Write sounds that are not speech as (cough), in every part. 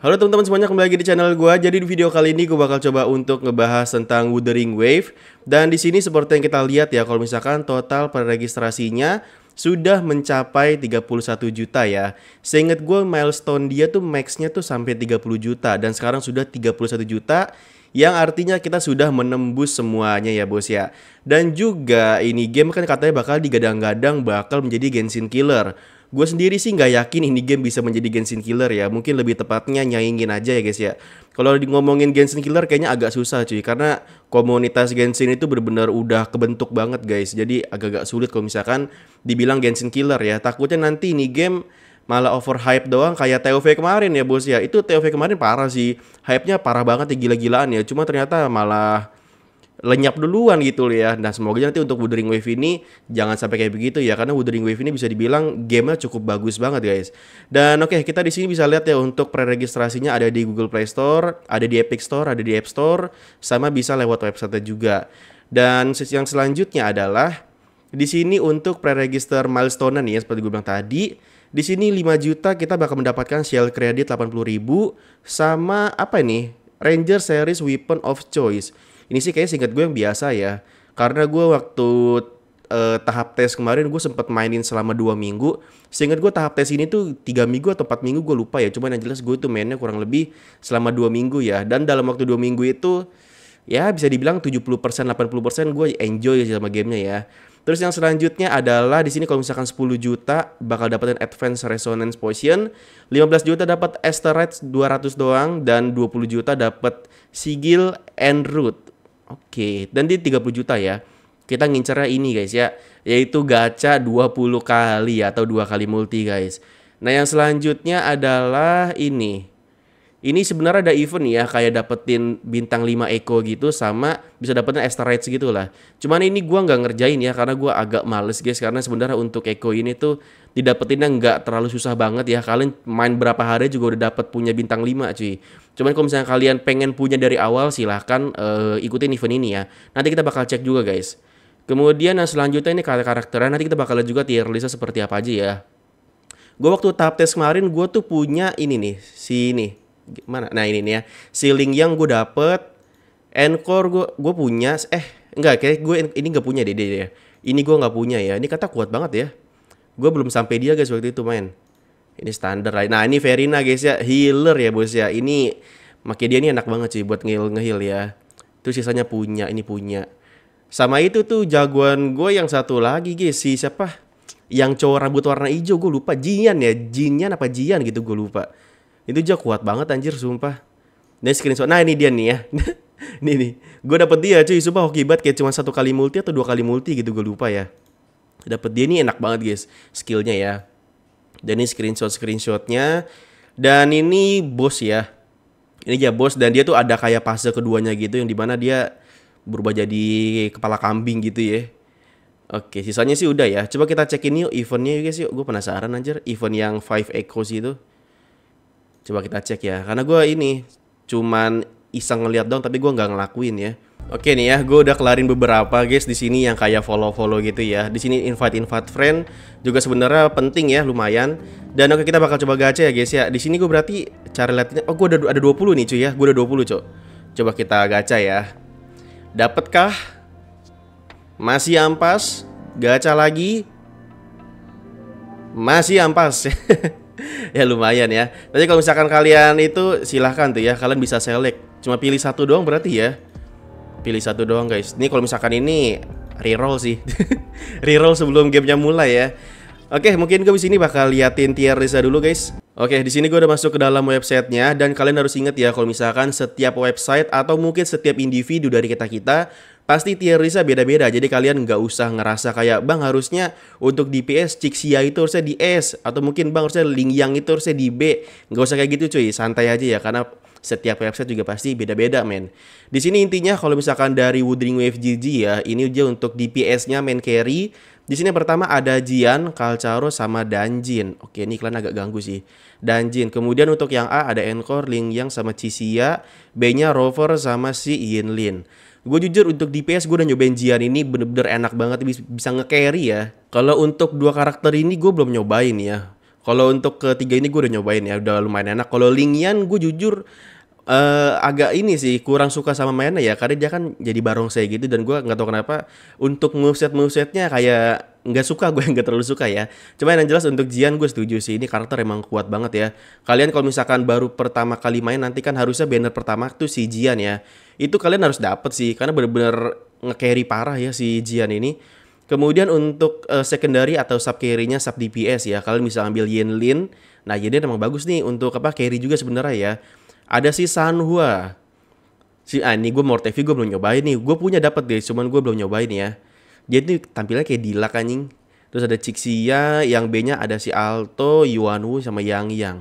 Halo teman-teman semuanya kembali lagi di channel gue. Jadi di video kali ini gue bakal coba untuk ngebahas tentang Wuthering Wave dan di sini seperti yang kita lihat ya kalau misalkan total peregistrasinya sudah mencapai 31 juta ya. Seingat gue milestone dia tuh maxnya tuh sampai 30 juta dan sekarang sudah 31 juta yang artinya kita sudah menembus semuanya ya bos ya. Dan juga ini game kan katanya bakal digadang-gadang bakal menjadi Genshin Killer. Gue sendiri sih nggak yakin ini game bisa menjadi Genshin Killer ya. Mungkin lebih tepatnya nyaingin aja ya guys ya. Kalau ngomongin Genshin Killer kayaknya agak susah cuy. Karena komunitas Genshin itu benar-benar udah kebentuk banget guys. Jadi agak-agak sulit kalau misalkan dibilang Genshin Killer ya. Takutnya nanti ini game malah over hype doang kayak TOV kemarin ya bos ya. Itu TOV kemarin parah sih. Hype-nya parah banget ya gila-gilaan ya. Cuma ternyata malah lenyap duluan gitu loh ya. Nah semoga nanti untuk Wuthering Wave ini jangan sampai kayak begitu ya karena Wuthering Wave ini bisa dibilang gamenya cukup bagus banget guys. Dan oke okay, kita di sini bisa lihat ya untuk pre-registrasinya ada di Google Play Store, ada di Epic Store, ada di App Store, sama bisa lewat website juga. Dan yang selanjutnya adalah di sini untuk pre-register milestone nih ya seperti gue bilang tadi, di sini 5 juta kita bakal mendapatkan shell kredit 80.000 sama apa nih? Ranger Series Weapon of Choice. Ini sih kayaknya singkat gue yang biasa ya. Karena gue waktu uh, tahap tes kemarin gue sempat mainin selama dua minggu. Seingat gue tahap tes ini tuh tiga minggu atau empat minggu gue lupa ya. Cuman yang jelas gue tuh mainnya kurang lebih selama dua minggu ya. Dan dalam waktu dua minggu itu ya bisa dibilang 70% 80% gue enjoy sama gamenya ya. Terus yang selanjutnya adalah di sini kalau misalkan 10 juta bakal dapetin advance Resonance Potion, 15 juta dapat Asterite 200 doang dan 20 juta dapat Sigil and Root. Oke, dan di 30 juta ya. Kita ngincernya ini guys ya, yaitu gacha 20 kali atau dua kali multi guys. Nah, yang selanjutnya adalah ini ini sebenarnya ada event ya kayak dapetin bintang 5 Eko gitu sama bisa dapetin extra rates gitu lah. Cuman ini gua nggak ngerjain ya karena gua agak males guys karena sebenarnya untuk Eko ini tuh didapetinnya nggak terlalu susah banget ya. Kalian main berapa hari juga udah dapet punya bintang 5 cuy. Cuman kalau misalnya kalian pengen punya dari awal silahkan uh, ikutin event ini ya. Nanti kita bakal cek juga guys. Kemudian yang selanjutnya ini karakternya nanti kita bakal juga tier list seperti apa aja ya. Gue waktu tahap tes kemarin gue tuh punya ini nih, si mana nah ini nih ya ceiling yang gue dapet encore gue gue punya eh enggak kayak gue ini nggak punya deh, ya ini gue nggak punya ya ini kata kuat banget ya gue belum sampai dia guys waktu itu main ini standar lah nah ini Verina guys ya healer ya bos ya ini makanya dia ini enak banget sih buat ngehil ngehil ya terus sisanya punya ini punya sama itu tuh jagoan gue yang satu lagi guys si siapa yang cowok rambut warna hijau gue lupa Jian ya Jinian apa Jian gitu gue lupa itu aja kuat banget anjir sumpah. Dan screenshot. Nah ini dia nih ya. ini (laughs) nih. Gue dapet dia cuy. Sumpah hoki banget kayak cuma satu kali multi atau dua kali multi gitu. Gue lupa ya. Dapet dia nih enak banget guys. Skillnya ya. Dan ini screenshot-screenshotnya. Dan ini bos ya. Ini dia bos dan dia tuh ada kayak fase keduanya gitu yang dimana dia berubah jadi kepala kambing gitu ya. Oke, sisanya sih udah ya. Coba kita cekin yuk eventnya yuk guys yuk. Gue penasaran anjir event yang Five Echoes itu. Coba kita cek ya, karena gue ini cuman iseng ngeliat dong, tapi gue gak ngelakuin ya. Oke nih ya, gue udah kelarin beberapa guys di sini yang kayak follow-follow gitu ya. Di sini invite-invite friend juga sebenarnya penting ya, lumayan. Dan oke kita bakal coba gacha ya guys ya. Di sini gue berarti cara latihnya oh gue ada ada 20 nih cuy ya, gue udah 20 cok Coba kita gacha ya. Dapatkah? Masih ampas? Gacha lagi? Masih ampas. (laughs) (laughs) ya lumayan ya. Tapi kalau misalkan kalian itu silahkan tuh ya, kalian bisa select. Cuma pilih satu doang berarti ya. Pilih satu doang guys. Ini kalau misalkan ini reroll sih. (laughs) reroll sebelum gamenya mulai ya. Oke, mungkin gue di sini bakal liatin tier Reza dulu guys. Oke, di sini gue udah masuk ke dalam websitenya dan kalian harus inget ya kalau misalkan setiap website atau mungkin setiap individu dari kita kita pasti tier listnya beda-beda. Jadi kalian nggak usah ngerasa kayak bang harusnya untuk dps Cixia itu harusnya di S atau mungkin bang harusnya Ling Yang itu harusnya di B. Nggak usah kayak gitu cuy, santai aja ya karena setiap website juga pasti beda-beda men. Di sini intinya kalau misalkan dari Woodring Wave GG ya, ini dia untuk DPS-nya main carry. Di sini pertama ada Jian, Kalcaro sama Danjin. Oke, ini iklan agak ganggu sih. Danjin. Kemudian untuk yang A ada Encore, Ling Yang sama Cisia. B-nya Rover sama si Yinlin. Gue jujur untuk DPS gue udah nyobain Jian ini bener-bener enak banget bisa nge-carry ya. Kalau untuk dua karakter ini gue belum nyobain ya kalau untuk ketiga ini gue udah nyobain ya, udah lumayan enak. Kalau Lingian gue jujur uh, agak ini sih kurang suka sama mainnya ya karena dia kan jadi barong saya gitu dan gue nggak tahu kenapa untuk moveset movesetnya kayak nggak suka gue (laughs) nggak terlalu suka ya cuma yang jelas untuk Jian gue setuju sih ini karakter emang kuat banget ya kalian kalau misalkan baru pertama kali main nanti kan harusnya banner pertama tuh si Jian ya itu kalian harus dapet sih karena bener-bener nge-carry parah ya si Jian ini Kemudian untuk uh, secondary atau sub carry-nya sub DPS ya. Kalian bisa ambil Yin Lin. Nah, Yin Lin emang bagus nih untuk apa carry juga sebenarnya ya. Ada si Sanhua, Si ah, ini gue Mortevi gue belum nyobain nih. Gue punya dapat deh, cuman gue belum nyobain ya. Jadi ini tampilnya kayak Dila anjing. Terus ada Cixia, yang B-nya ada si Alto, Yuanwu sama Yang Yang.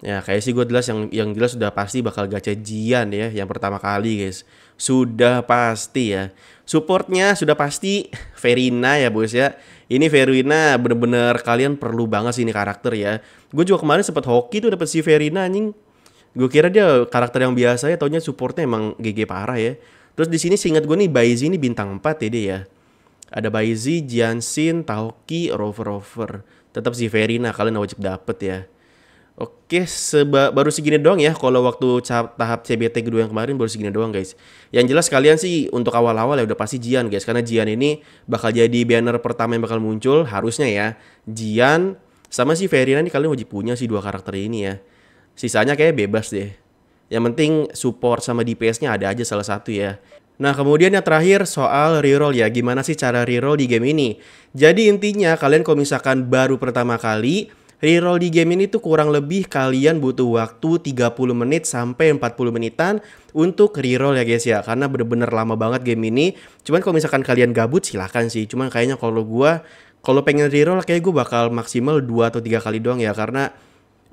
Ya kayak sih gue jelas yang yang jelas sudah pasti bakal gacha Jian ya yang pertama kali guys. Sudah pasti ya. Supportnya sudah pasti (laughs) Verina ya bos ya. Ini Verina bener-bener kalian perlu banget sih ini karakter ya. Gue juga kemarin sempet hoki tuh dapat si Verina anjing. Gue kira dia karakter yang biasa ya taunya supportnya emang GG parah ya. Terus di sini singkat gue nih Baizi ini bintang 4 ya dia ya. Ada Baizi, Jiansin, Taoki, Rover Rover. Tetap si Verina kalian wajib dapet ya Oke, seba baru segini doang ya. Kalau waktu tahap CBT kedua yang kemarin baru segini doang, guys. Yang jelas kalian sih untuk awal-awal ya udah pasti Jian, guys. Karena Jian ini bakal jadi banner pertama yang bakal muncul harusnya ya. Jian sama si Verina ini kalian wajib punya si dua karakter ini ya. Sisanya kayak bebas deh. Yang penting support sama DPS-nya ada aja salah satu ya. Nah, kemudian yang terakhir soal reroll ya. Gimana sih cara reroll di game ini? Jadi intinya kalian kalau misalkan baru pertama kali Reroll di game ini tuh kurang lebih kalian butuh waktu 30 menit sampai 40 menitan untuk reroll ya guys ya. Karena bener-bener lama banget game ini. Cuman kalau misalkan kalian gabut silahkan sih. Cuman kayaknya kalau gua kalau pengen reroll kayak gue bakal maksimal 2 atau 3 kali doang ya. Karena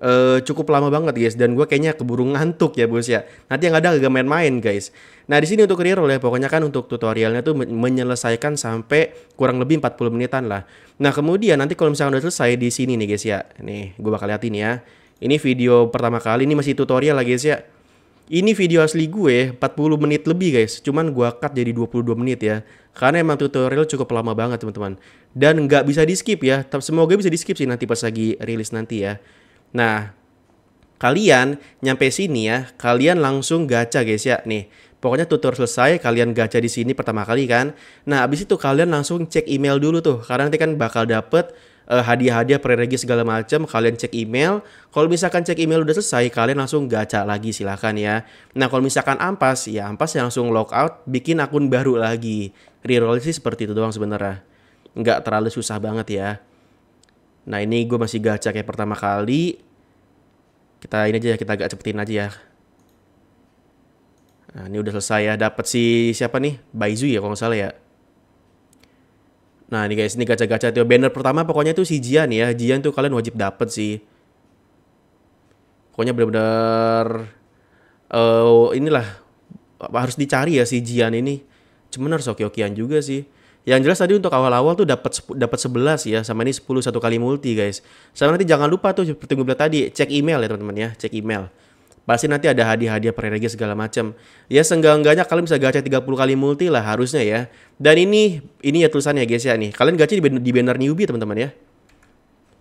uh, cukup lama banget guys dan gue kayaknya keburu ngantuk ya bos ya nanti yang ada agak main-main guys nah di sini untuk reroll ya pokoknya kan untuk tutorialnya tuh menyelesaikan sampai kurang lebih 40 menitan lah nah kemudian nanti kalau misalnya udah selesai di sini nih guys ya nih gue bakal liatin ya ini video pertama kali ini masih tutorial lah guys ya ini video asli gue 40 menit lebih guys, cuman gue cut jadi 22 menit ya. Karena emang tutorial cukup lama banget teman-teman. Dan nggak bisa di skip ya, semoga bisa di skip sih nanti pas lagi rilis nanti ya. Nah, kalian nyampe sini ya, kalian langsung gacha guys ya. Nih, Pokoknya tutor selesai, kalian gacha di sini pertama kali kan. Nah, abis itu kalian langsung cek email dulu tuh. Karena nanti kan bakal dapet eh, hadiah-hadiah pre-regi segala macam. Kalian cek email. Kalau misalkan cek email udah selesai, kalian langsung gacha lagi silahkan ya. Nah, kalau misalkan ampas, ya ampas ya langsung logout, bikin akun baru lagi. Reroll sih seperti itu doang sebenarnya. Nggak terlalu susah banget ya. Nah ini gue masih gacha kayak ya pertama kali. Kita ini aja ya, kita agak cepetin aja ya. Nah ini udah selesai ya. dapet si siapa nih? Baizu ya kalau nggak salah ya. Nah ini guys ini gacha-gacha tuh. Banner pertama pokoknya tuh si Jian ya. Jian tuh kalian wajib dapet sih. Pokoknya bener-bener... Uh, inilah harus dicari ya si Jian ini. Cuman harus oke-okean juga sih yang jelas tadi untuk awal-awal tuh dapat dapat 11 ya sama ini 10 satu kali multi guys. Sama nanti jangan lupa tuh seperti gue bilang tadi cek email ya teman-teman ya, cek email. Pasti nanti ada hadiah-hadiah pre-regi segala macam. Ya seenggak-enggaknya kalian bisa gacha 30 kali multi lah harusnya ya. Dan ini ini ya tulisannya guys ya nih. Kalian gacha di, di banner newbie teman-teman ya.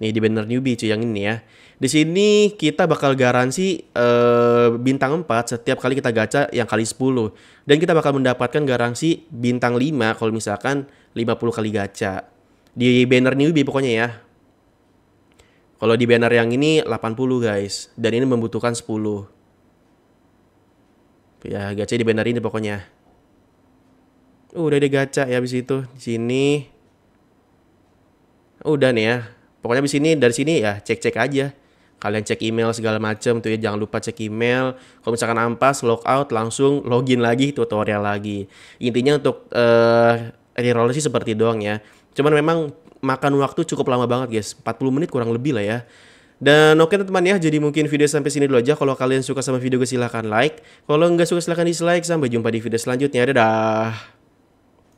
Nih di banner newbie cuy yang ini ya. Di sini kita bakal garansi uh, bintang 4 setiap kali kita gacha yang kali 10. Dan kita bakal mendapatkan garansi bintang 5 kalau misalkan 50 kali gacha. Di banner newbie pokoknya ya. Kalau di banner yang ini 80 guys. Dan ini membutuhkan 10. Ya gacha di banner ini pokoknya. Uh, udah ada gacha ya abis itu. Di sini. Udah nih ya. Pokoknya di sini dari sini ya cek-cek aja kalian cek email segala macem tuh ya jangan lupa cek email kalau misalkan ampas logout langsung login lagi tutorial lagi intinya untuk uh, reroll sih seperti doang ya. Cuman memang makan waktu cukup lama banget guys, 40 menit kurang lebih lah ya. Dan oke okay, teman ya, jadi mungkin video sampai sini dulu aja. Kalau kalian suka sama video gue silahkan like. Kalau nggak suka silahkan dislike. Sampai jumpa di video selanjutnya. Dadah.